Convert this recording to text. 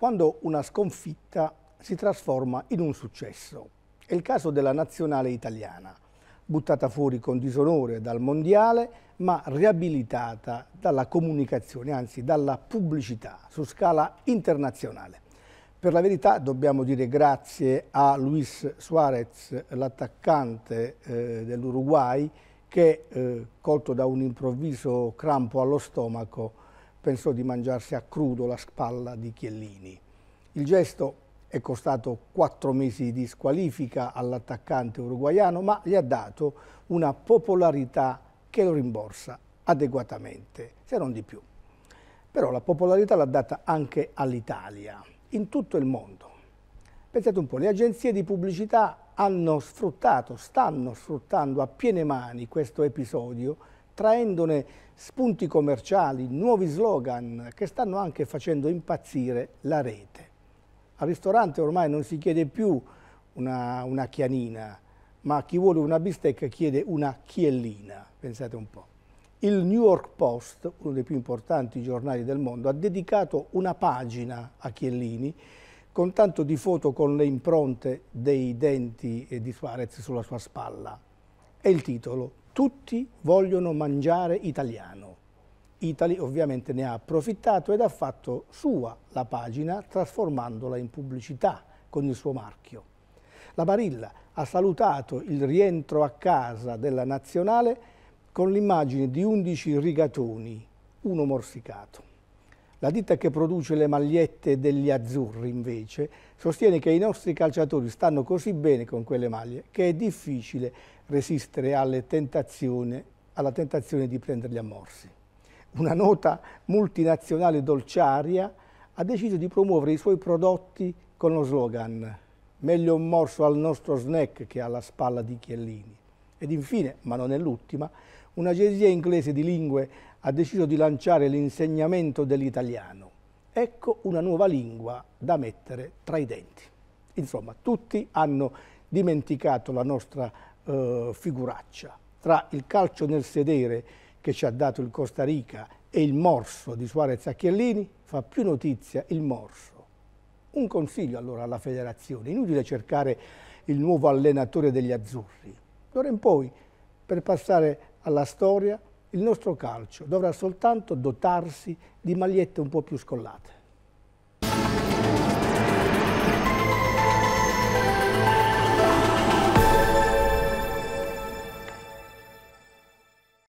quando una sconfitta si trasforma in un successo. È il caso della nazionale italiana, buttata fuori con disonore dal mondiale, ma riabilitata dalla comunicazione, anzi dalla pubblicità su scala internazionale. Per la verità dobbiamo dire grazie a Luis Suarez, l'attaccante eh, dell'Uruguay, che, eh, colto da un improvviso crampo allo stomaco, pensò di mangiarsi a crudo la spalla di Chiellini. Il gesto è costato quattro mesi di squalifica all'attaccante uruguaiano, ma gli ha dato una popolarità che lo rimborsa adeguatamente, se non di più. Però la popolarità l'ha data anche all'Italia, in tutto il mondo. Pensate un po', le agenzie di pubblicità hanno sfruttato, stanno sfruttando a piene mani questo episodio traendone spunti commerciali, nuovi slogan che stanno anche facendo impazzire la rete. Al ristorante ormai non si chiede più una, una chianina, ma chi vuole una bistecca chiede una chiellina, pensate un po'. Il New York Post, uno dei più importanti giornali del mondo, ha dedicato una pagina a Chiellini con tanto di foto con le impronte dei denti di Suarez sulla sua spalla. E il titolo, tutti vogliono mangiare italiano. Italy ovviamente ne ha approfittato ed ha fatto sua la pagina trasformandola in pubblicità con il suo marchio. La Barilla ha salutato il rientro a casa della nazionale con l'immagine di 11 rigatoni, uno morsicato. La ditta che produce le magliette degli azzurri, invece, sostiene che i nostri calciatori stanno così bene con quelle maglie che è difficile resistere alla tentazione, alla tentazione di prenderli a morsi. Una nota multinazionale dolciaria ha deciso di promuovere i suoi prodotti con lo slogan «Meglio un morso al nostro snack che alla spalla di Chiellini». Ed infine, ma non è l'ultima, un'agenzia inglese di lingue ha deciso di lanciare l'insegnamento dell'italiano. Ecco una nuova lingua da mettere tra i denti. Insomma, tutti hanno dimenticato la nostra eh, figuraccia. Tra il calcio nel sedere che ci ha dato il Costa Rica e il morso di Suarez a fa più notizia il morso. Un consiglio allora alla federazione, inutile cercare il nuovo allenatore degli azzurri. D'ora in poi, per passare alla storia, il nostro calcio dovrà soltanto dotarsi di magliette un po' più scollate.